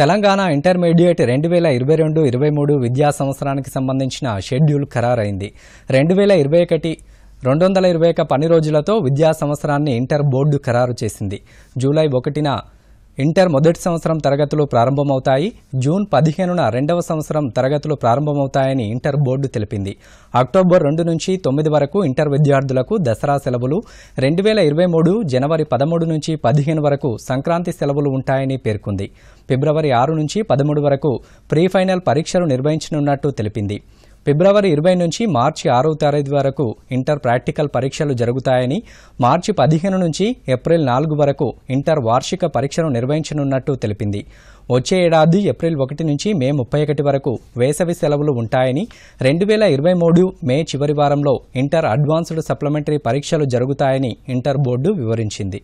Telangana intermediate రెండు వేల ఇరవై రెండు ఇరవై మూడు విద్యా సంవత్సరానికి సంబంధించిన షెడ్యూల్ ఖరారైంది రెండు వేల ఇరవై ఒకటి రెండు వందల ఇరవై ఒక పని రోజులతో విద్యా సంవత్సరాన్ని ఇంటర్ బోర్డు ఖరారు చేసింది జూలై ఒకటిన ఇంటర్ మొదటి సంవత్సరం తరగతులు ప్రారంభమవుతాయి జూన్ పదిహేనున రెండవ సంవత్సరం తరగతులు ప్రారంభమవుతాయని ఇంటర్ బోర్డు తెలిపింది అక్టోబర్ రెండు నుంచి తొమ్మిది వరకు ఇంటర్ విద్యార్థులకు దసరా సెలవులు రెండు వేల ఇరవై మూడు జనవరి పదమూడు నుంచి పదిహేను వరకు సంక్రాంతి సెలవులు ఉంటాయని పేర్కొంది ఫిబ్రవరి ఆరు నుంచి పదమూడు వరకు ప్రీ ఫైనల్ పరీక్షలు నిర్వహించనున్నట్టు తెలిపింది ఫిబ్రవరి ఇరవై నుంచి మార్చి ఆరో తారీఖు వరకు ఇంటర్ ప్రాక్టికల్ పరీక్షలు జరుగుతాయని మార్చి పదిహేను నుంచి ఏప్రిల్ నాలుగు వరకు ఇంటర్ వార్షిక పరీక్షను నిర్వహించనున్నట్టు తెలిపింది వచ్చే ఏడాది ఏప్రిల్ ఒకటి నుంచి మే ముప్పై ఒకటి వరకు వేసవి సెలవులు ఉంటాయని రెండు వేల ఇరవై మూడు మే చివరి వారంలో ఇంటర్ అడ్వాన్స్డ్ సప్లిమెంటరీ పరీక్షలు జరుగుతాయని ఇంటర్ బోర్డు వివరించింది